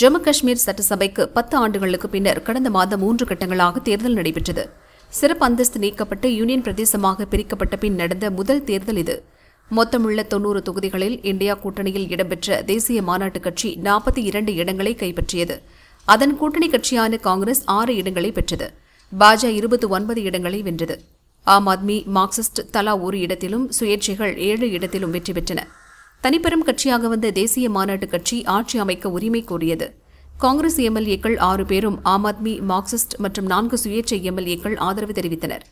ஜம்மு காஷ்மீர் சட்டசபைக்கு பத்து ஆண்டுகளுக்கு பின்னர் கடந்த மாதம் மூன்று கட்டங்களாக தேர்தல் நடைபெற்றது சிறப்பு அந்தஸ்து நீக்கப்பட்டு யூனியன் பிரதேசமாக பிரிக்கப்பட்ட பின் நடந்த முதல் தேர்தல் இது மொத்தமுள்ள தொன்னூறு தொகுதிகளில் இந்தியா கூட்டணியில் இடம்பெற்ற தேசிய மாநாட்டு கட்சி நாற்பத்தி இரண்டு இடங்களை கைப்பற்றியது அதன் கூட்டணி கட்சியான காங்கிரஸ் ஆறு இடங்களை பெற்றது பாஜ இருபத்தி ஒன்பது இடங்களை வென்றது ஆம் ஆத்மி மார்க்சிஸ்ட் தலா ஒரு இடத்திலும் சுயேட்சைகள் ஏழு இடத்திலும் வெற்றி பெற்றன தனிப்பெரும் கட்சியாக வந்த தேசிய மாநாட்டு கட்சி ஆட்சி அமைக்க உரிமை கோரியது காங்கிரஸ் எம்எல்ஏக்கள் ஆறு பேரும் ஆம் ஆத்மி மார்க்சிஸ்ட் மற்றும் நான்கு சுயேட்சை எம்எல்ஏக்கள் ஆதரவு தெரிவித்தனர்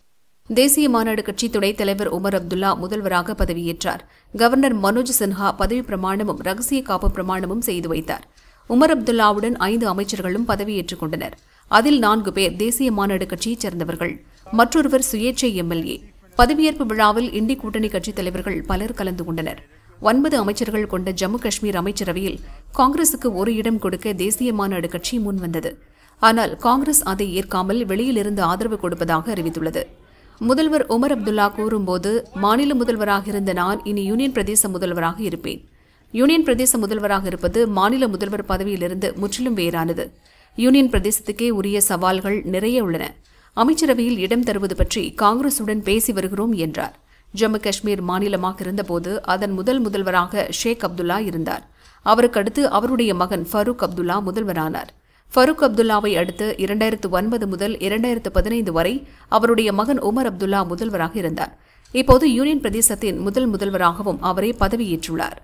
தேசிய மாநாடு கட்சி துணைத் தலைவர் உமர் அப்துல்லா முதல்வராக பதவியேற்றார் கவர்னர் மனோஜ் சின்ஹா பதவி பிரமாணமும் ரகசிய காப்பு பிரமாணமும் செய்து வைத்தார் உமர் அப்துல்லாவுடன் ஐந்து அமைச்சர்களும் பதவியேற்றுக் கொண்டனர் அதில் நான்கு பேர் தேசிய மாநாடு கட்சியைச் சேர்ந்தவர்கள் மற்றொருவர் சுயேட்சை எம்எல்ஏ பதவியேற்பு விழாவில் இண்டி கூட்டணி கட்சித் தலைவர்கள் பலர் கலந்து கொண்டனர் ஒன்பது அமைச்சர்கள் கொண்ட ஜம்மு காஷ்மீர் அமைச்சரவையில் காங்கிரசுக்கு ஒரு இடம் கொடுக்க தேசிய மாநாடு கட்சி முன்வந்தது ஆனால் காங்கிரஸ் அதை ஏற்காமல் வெளியிலிருந்து ஆதரவு கொடுப்பதாக அறிவித்துள்ளது முதல்வர் உமர் அப்துல்லா கூறும்போது மாநில முதல்வராக இருந்த நான் இனி யூனியன் பிரதேச முதல்வராக இருப்பேன் யூனியன் பிரதேச முதல்வராக இருப்பது மாநில முதல்வர் பதவியிலிருந்து முற்றிலும் வேறானது யூனியன் பிரதேசத்துக்கே உரிய சவால்கள் நிறைய உள்ளன அமைச்சரவையில் இடம் தருவது பற்றி காங்கிரசுடன் பேசி வருகிறோம் என்றார் ஜம்மு காஷ்மீர் மாநிலமாக இருந்தபோது அதன் முதல் முதல்வராக ஷேக் அப்துல்லா இருந்தார் அவருக்கு அடுத்து அவருடைய மகன் ஃபரூக் அப்துல்லா முதல்வரானார் ஃபரூக் அப்துல்லாவை அடுத்து இரண்டாயிரத்து ஒன்பது முதல் இரண்டாயிரத்து பதினைந்து வரை அவருடைய மகன் உமர் அப்துல்லா முதல்வராக இருந்தார் இப்போது யூனியன் பிரதேசத்தின் முதல் முதல்வராகவும் அவரே பதவியேற்றுள்ளார்